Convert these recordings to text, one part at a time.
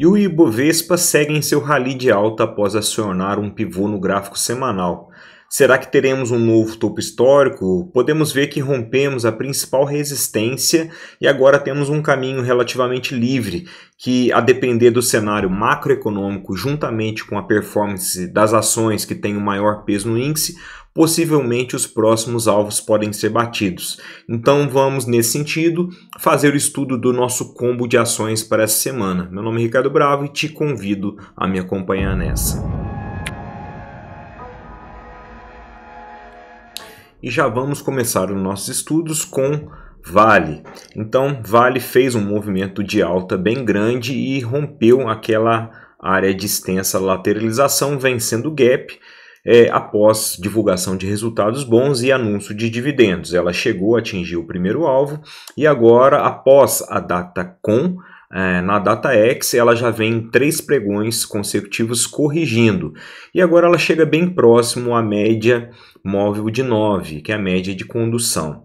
E o Ibovespa segue em seu rally de alta após acionar um pivô no gráfico semanal. Será que teremos um novo topo histórico? Podemos ver que rompemos a principal resistência e agora temos um caminho relativamente livre, que a depender do cenário macroeconômico, juntamente com a performance das ações que têm o maior peso no índice, possivelmente os próximos alvos podem ser batidos. Então vamos, nesse sentido, fazer o estudo do nosso combo de ações para essa semana. Meu nome é Ricardo Bravo e te convido a me acompanhar nessa. e já vamos começar os nossos estudos com Vale. Então, Vale fez um movimento de alta bem grande e rompeu aquela área de extensa lateralização, vencendo o gap é, após divulgação de resultados bons e anúncio de dividendos. Ela chegou a atingir o primeiro alvo e agora, após a data com, é, na data X, ela já vem três pregões consecutivos corrigindo. E agora ela chega bem próximo à média móvel de 9, que é a média de condução.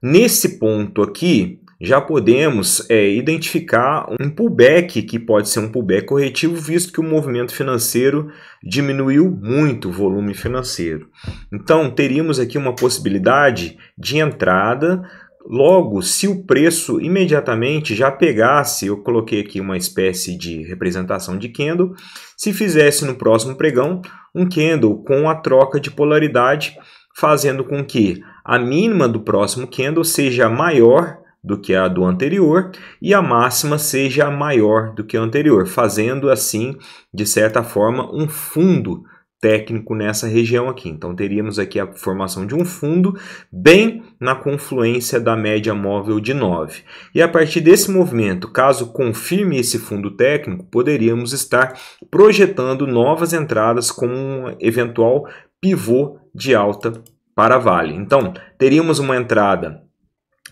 Nesse ponto aqui, já podemos é, identificar um pullback que pode ser um pullback corretivo, visto que o movimento financeiro diminuiu muito o volume financeiro. Então, teríamos aqui uma possibilidade de entrada Logo, se o preço imediatamente já pegasse, eu coloquei aqui uma espécie de representação de candle, se fizesse no próximo pregão um candle com a troca de polaridade, fazendo com que a mínima do próximo candle seja maior do que a do anterior e a máxima seja maior do que a anterior, fazendo assim, de certa forma, um fundo técnico nessa região aqui. Então teríamos aqui a formação de um fundo bem na confluência da média móvel de 9. E a partir desse movimento, caso confirme esse fundo técnico, poderíamos estar projetando novas entradas como um eventual pivô de alta para Vale. Então, teríamos uma entrada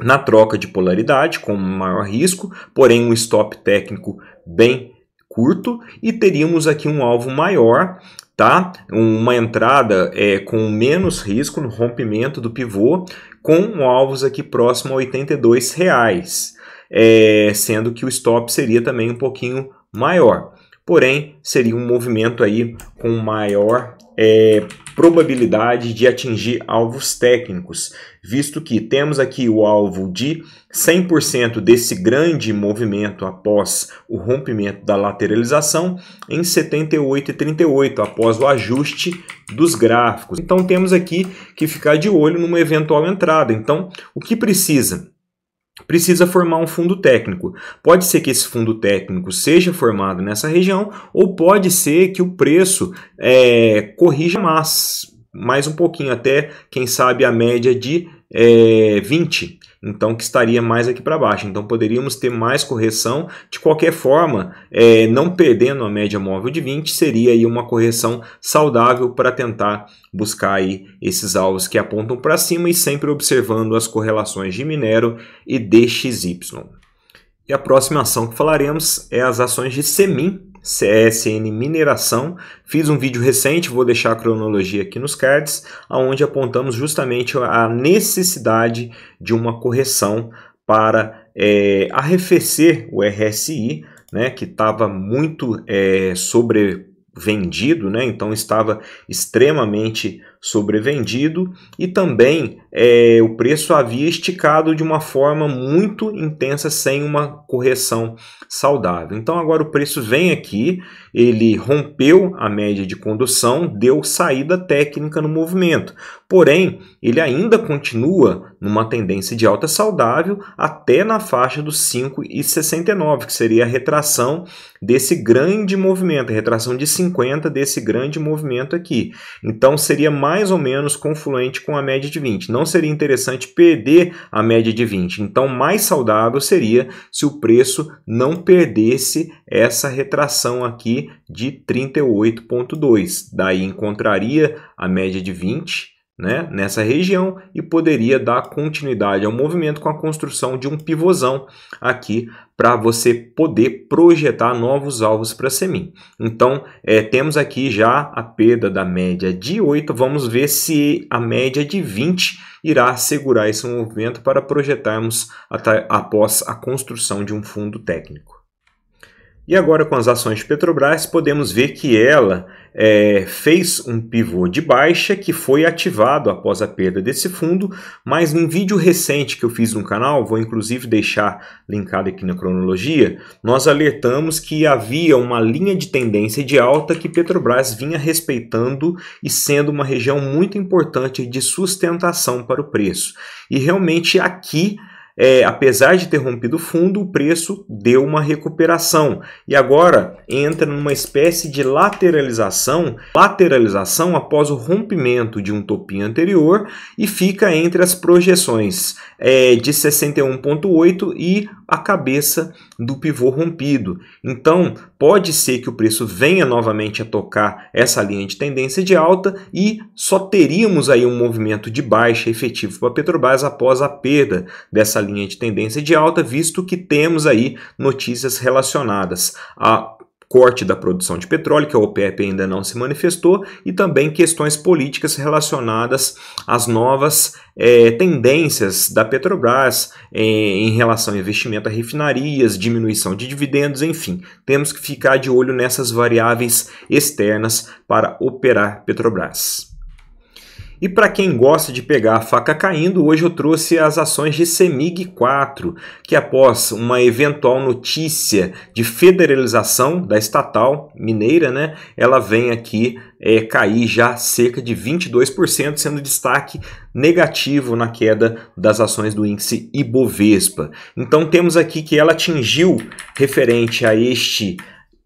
na troca de polaridade com maior risco, porém um stop técnico bem curto e teríamos aqui um alvo maior tá? Uma entrada é, com menos risco no rompimento do pivô, com alvos aqui próximo a R$ reais é, sendo que o stop seria também um pouquinho maior porém seria um movimento aí com maior é, probabilidade de atingir alvos técnicos, visto que temos aqui o alvo de 100% desse grande movimento após o rompimento da lateralização em 78,38, após o ajuste dos gráficos. Então temos aqui que ficar de olho numa eventual entrada. Então, o que precisa? precisa formar um fundo técnico. Pode ser que esse fundo técnico seja formado nessa região ou pode ser que o preço é, corrija mais, mais um pouquinho, até quem sabe a média de é, 20 então que estaria mais aqui para baixo. Então poderíamos ter mais correção. De qualquer forma, é, não perdendo a média móvel de 20, seria aí uma correção saudável para tentar buscar aí esses alvos que apontam para cima e sempre observando as correlações de minério e DXY. E a próxima ação que falaremos é as ações de Semin, CSN Mineração. Fiz um vídeo recente, vou deixar a cronologia aqui nos cards, onde apontamos justamente a necessidade de uma correção para é, arrefecer o RSI, né, que estava muito é, sobrevendido, né, então estava extremamente sobrevendido e também é, o preço havia esticado de uma forma muito intensa sem uma correção saudável. Então agora o preço vem aqui, ele rompeu a média de condução, deu saída técnica no movimento. Porém, ele ainda continua numa tendência de alta saudável até na faixa dos 5,69, que seria a retração desse grande movimento, a retração de 50 desse grande movimento aqui. Então seria mais mais ou menos confluente com a média de 20. Não seria interessante perder a média de 20. Então, mais saudável seria se o preço não perdesse essa retração aqui de 38,2. Daí encontraria a média de 20 né, nessa região e poderia dar continuidade ao movimento com a construção de um pivôzão aqui para você poder projetar novos alvos para Semin. Então, é, temos aqui já a perda da média de 8, vamos ver se a média de 20 irá segurar esse movimento para projetarmos até, após a construção de um fundo técnico. E agora, com as ações de Petrobras, podemos ver que ela é, fez um pivô de baixa que foi ativado após a perda desse fundo, mas num vídeo recente que eu fiz no canal, vou inclusive deixar linkado aqui na cronologia, nós alertamos que havia uma linha de tendência de alta que Petrobras vinha respeitando e sendo uma região muito importante de sustentação para o preço. E realmente aqui é, apesar de ter rompido o fundo, o preço deu uma recuperação e agora entra numa espécie de lateralização, lateralização após o rompimento de um topinho anterior e fica entre as projeções é, de 61,8 e a cabeça do pivô rompido. Então, pode ser que o preço venha novamente a tocar essa linha de tendência de alta e só teríamos aí um movimento de baixa efetivo para a Petrobras após a perda dessa linha de tendência de alta, visto que temos aí notícias relacionadas a corte da produção de petróleo, que a OPEP ainda não se manifestou, e também questões políticas relacionadas às novas é, tendências da Petrobras é, em relação a investimento a refinarias, diminuição de dividendos, enfim. Temos que ficar de olho nessas variáveis externas para operar Petrobras. E para quem gosta de pegar a faca caindo, hoje eu trouxe as ações de CEMIG 4, que após uma eventual notícia de federalização da estatal mineira, né, ela vem aqui é, cair já cerca de 22%, sendo destaque negativo na queda das ações do índice Ibovespa. Então temos aqui que ela atingiu, referente a este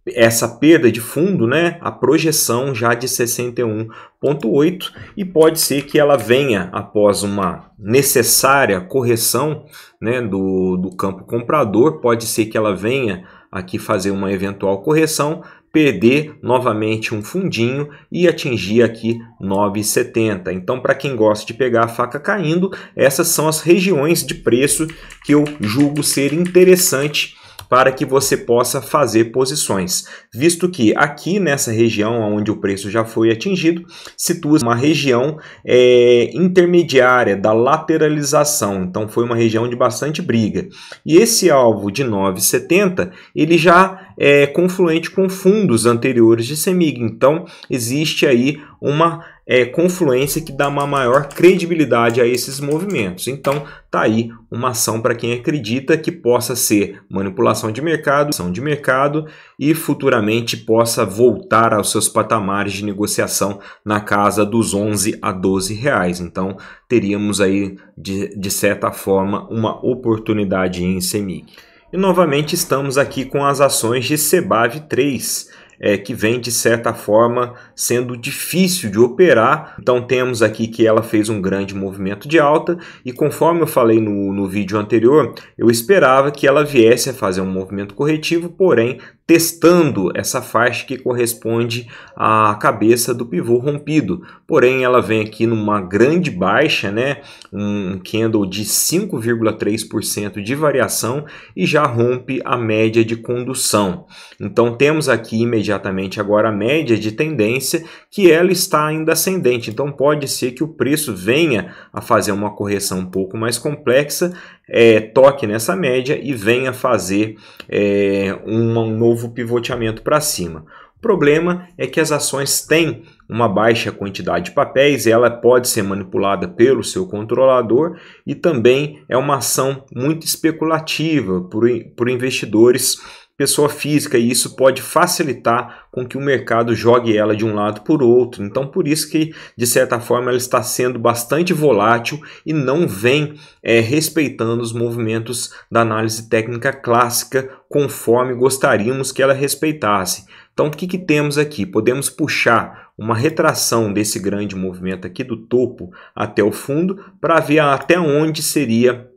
essa perda de fundo, né, a projeção já de 61,8 e pode ser que ela venha após uma necessária correção né, do, do campo comprador, pode ser que ela venha aqui fazer uma eventual correção, perder novamente um fundinho e atingir aqui 9,70. Então, para quem gosta de pegar a faca caindo, essas são as regiões de preço que eu julgo ser interessante para que você possa fazer posições, visto que aqui nessa região onde o preço já foi atingido, situa uma região é, intermediária da lateralização, então foi uma região de bastante briga. E esse alvo de 9,70, ele já é, confluente com fundos anteriores de CEMIG. Então, existe aí uma é, confluência que dá uma maior credibilidade a esses movimentos. Então, tá aí uma ação para quem acredita que possa ser manipulação de mercado, ação de mercado e futuramente possa voltar aos seus patamares de negociação na casa dos 11 a 12 reais. Então, teríamos aí de, de certa forma uma oportunidade em CEMIG. E novamente estamos aqui com as ações de Sebave 3, é, que vem de certa forma sendo difícil de operar. Então temos aqui que ela fez um grande movimento de alta e conforme eu falei no, no vídeo anterior, eu esperava que ela viesse a fazer um movimento corretivo, porém testando essa faixa que corresponde à cabeça do pivô rompido. Porém, ela vem aqui numa grande baixa, né? um candle de 5,3% de variação e já rompe a média de condução. Então, temos aqui imediatamente imediatamente agora a média de tendência, que ela está ainda ascendente. Então pode ser que o preço venha a fazer uma correção um pouco mais complexa, é, toque nessa média e venha fazer é, um, novo pivoteamento para cima. O problema é que as ações têm uma baixa quantidade de papéis, ela pode ser manipulada pelo seu controlador e também é uma ação muito especulativa por, por investidores pessoa física e isso pode facilitar com que o mercado jogue ela de um lado por outro. Então, por isso que, de certa forma, ela está sendo bastante volátil e não vem é, respeitando os movimentos da análise técnica clássica conforme gostaríamos que ela respeitasse. Então, o que, que temos aqui? Podemos puxar uma retração desse grande movimento aqui do topo até o fundo para ver até onde seria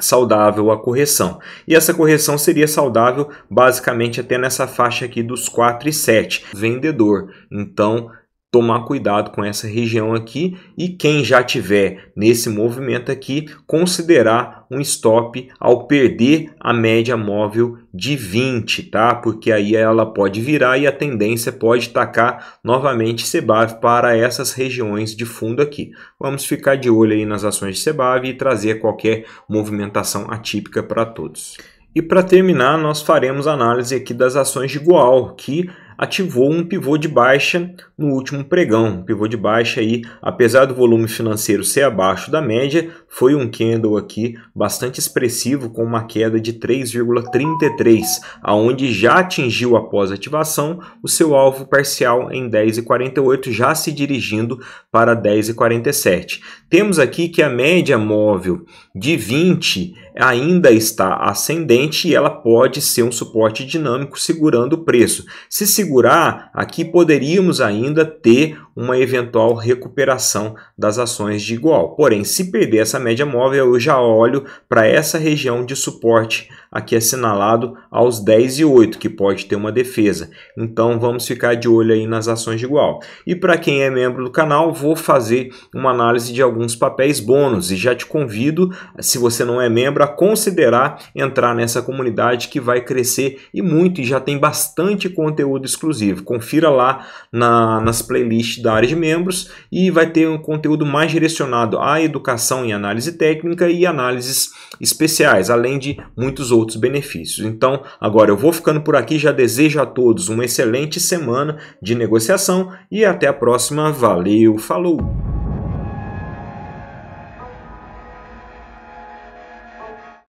saudável a correção. E essa correção seria saudável basicamente até nessa faixa aqui dos 4 e 7, vendedor. Então, tomar cuidado com essa região aqui e quem já tiver nesse movimento aqui considerar um stop ao perder a média móvel de 20, tá? Porque aí ela pode virar e a tendência pode tacar novamente Sebav para essas regiões de fundo aqui. Vamos ficar de olho aí nas ações de Sebav e trazer qualquer movimentação atípica para todos. E para terminar, nós faremos análise aqui das ações de Goal, que ativou um pivô de baixa no último pregão. Pivô de baixa aí, apesar do volume financeiro ser abaixo da média, foi um candle aqui bastante expressivo com uma queda de 3,33, aonde já atingiu após ativação o seu alvo parcial em 10,48, já se dirigindo para 10,47. Temos aqui que a média móvel de 20 ainda está ascendente e ela pode ser um suporte dinâmico segurando o preço. Se segurar, aqui poderíamos ainda ter uma eventual recuperação das ações de igual. Porém, se perder essa média móvel, eu já olho para essa região de suporte aqui assinalado aos 10 e 8, que pode ter uma defesa. Então, vamos ficar de olho aí nas ações de igual. E para quem é membro do canal, vou fazer uma análise de alguns papéis bônus e já te convido, se você não é membro, a considerar entrar nessa comunidade que vai crescer e muito e já tem bastante conteúdo exclusivo. Confira lá na, nas playlists da área de membros e vai ter um conteúdo mais direcionado à educação em análise técnica e análises especiais, além de muitos outros benefícios. Então, agora eu vou ficando por aqui, já desejo a todos uma excelente semana de negociação e até a próxima. Valeu, falou!